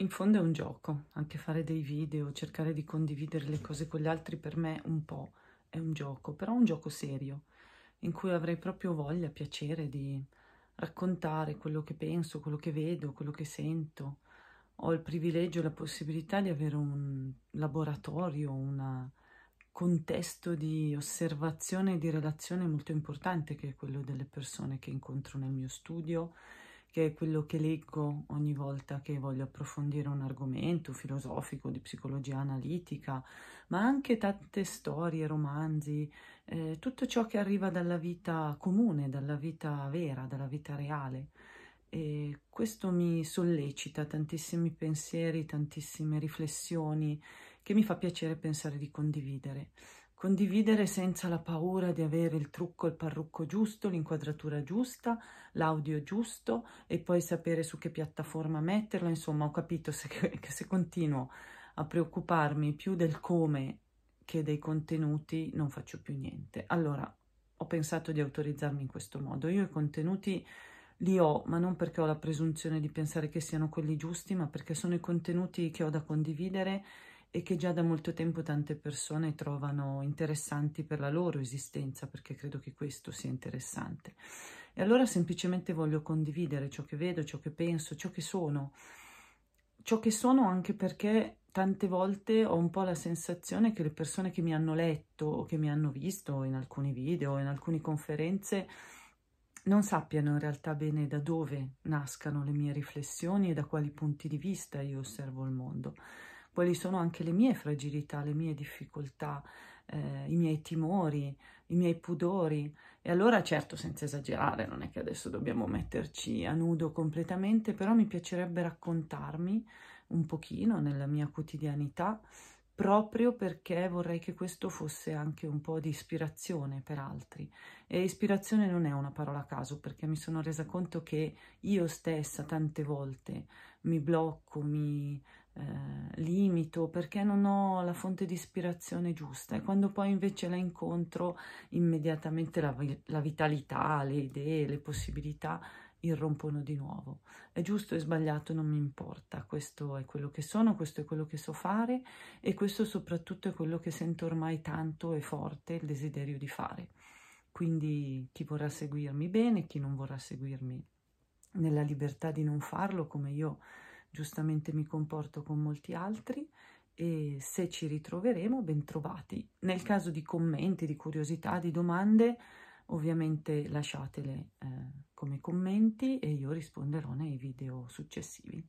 in fondo è un gioco, anche fare dei video, cercare di condividere le cose con gli altri per me un po' è un gioco, però un gioco serio, in cui avrei proprio voglia, piacere di raccontare quello che penso, quello che vedo, quello che sento. Ho il privilegio e la possibilità di avere un laboratorio, un contesto di osservazione e di relazione molto importante che è quello delle persone che incontro nel mio studio, che è quello che leggo ogni volta che voglio approfondire un argomento filosofico, di psicologia analitica, ma anche tante storie, romanzi, eh, tutto ciò che arriva dalla vita comune, dalla vita vera, dalla vita reale. E questo mi sollecita tantissimi pensieri, tantissime riflessioni che mi fa piacere pensare di condividere condividere senza la paura di avere il trucco, il parrucco giusto, l'inquadratura giusta, l'audio giusto e poi sapere su che piattaforma metterla. Insomma, ho capito se, che se continuo a preoccuparmi più del come che dei contenuti non faccio più niente. Allora, ho pensato di autorizzarmi in questo modo. Io i contenuti li ho, ma non perché ho la presunzione di pensare che siano quelli giusti, ma perché sono i contenuti che ho da condividere e che già da molto tempo tante persone trovano interessanti per la loro esistenza, perché credo che questo sia interessante. E allora semplicemente voglio condividere ciò che vedo, ciò che penso, ciò che sono, ciò che sono anche perché tante volte ho un po' la sensazione che le persone che mi hanno letto o che mi hanno visto in alcuni video, in alcune conferenze, non sappiano in realtà bene da dove nascano le mie riflessioni e da quali punti di vista io osservo il mondo quali sono anche le mie fragilità, le mie difficoltà, eh, i miei timori, i miei pudori. E allora, certo, senza esagerare, non è che adesso dobbiamo metterci a nudo completamente, però mi piacerebbe raccontarmi un pochino nella mia quotidianità, proprio perché vorrei che questo fosse anche un po' di ispirazione per altri. E ispirazione non è una parola a caso, perché mi sono resa conto che io stessa tante volte mi blocco, mi limito, perché non ho la fonte di ispirazione giusta e quando poi invece la incontro immediatamente la, la vitalità, le idee, le possibilità irrompono di nuovo. È giusto e sbagliato, non mi importa, questo è quello che sono, questo è quello che so fare e questo soprattutto è quello che sento ormai tanto e forte il desiderio di fare. Quindi chi vorrà seguirmi bene, chi non vorrà seguirmi nella libertà di non farlo come io giustamente mi comporto con molti altri e se ci ritroveremo ben trovati. Nel caso di commenti, di curiosità, di domande, ovviamente lasciatele eh, come commenti e io risponderò nei video successivi.